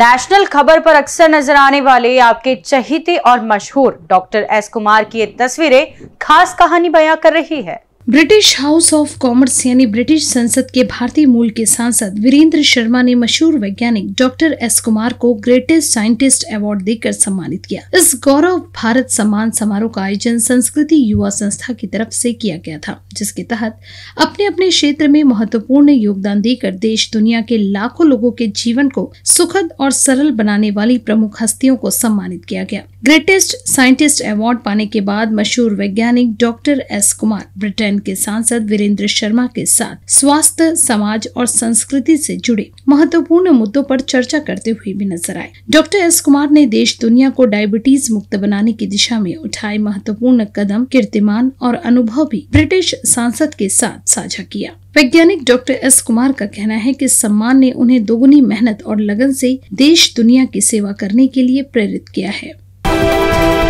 national खबर पर अक्सर नजर आने वाले आपके चहेते और मशहूर डॉक्टर एस कुमार की ये तस्वीरें खास कहानी बयां कर रही है ब्रिटिश हाउस ऑफ कॉमर्स यानी ब्रिटिश संसद के भारतीय मूल के सांसद वीरेंद्र शर्मा ने मशहूर वैज्ञानिक डॉक्टर एस कुमार को ग्रेटेस्ट साइंटिस्ट अवार्ड देकर सम्मानित किया इस गौरव भारत सम्मान समारोह का आयोजन संस्कृति युवा संस्था की तरफ से किया गया था जिसके तहत अपने अपने क्षेत्र में महत्वपूर्ण योगदान देकर देश दुनिया के लाखों लोगों के जीवन को सुखद और सरल बनाने वाली प्रमुख हस्तियों को सम्मानित किया गया ग्रेटेस्ट साइंटिस्ट अवार्ड पाने के बाद मशहूर वैज्ञानिक doctor S Kumar Britain Ujjain के सांसद वीरेंद्र शर्मा के साथ स्वास्थ्य समाज और संस्कृति से जुड़े महत्वपूर्ण मुद्दों पर चर्चा करते हुए भी नजर आए डॉक्टर एस कुमार ने देश दुनिया को डायबिटीज मुक्त बनाने की दिशा में उठाए महत्वपूर्ण कदम कीर्तिमान और अनुभव भी ब्रिटिश सांसद के साथ साझा किया वैज्ञानिक डॉक्टर एस कुमार का कहना है कि सम्मान ने उन्हें दोगुनी मेहनत और लगन से देश दुनिया की सेवा करने के लिए प्रेरित किया है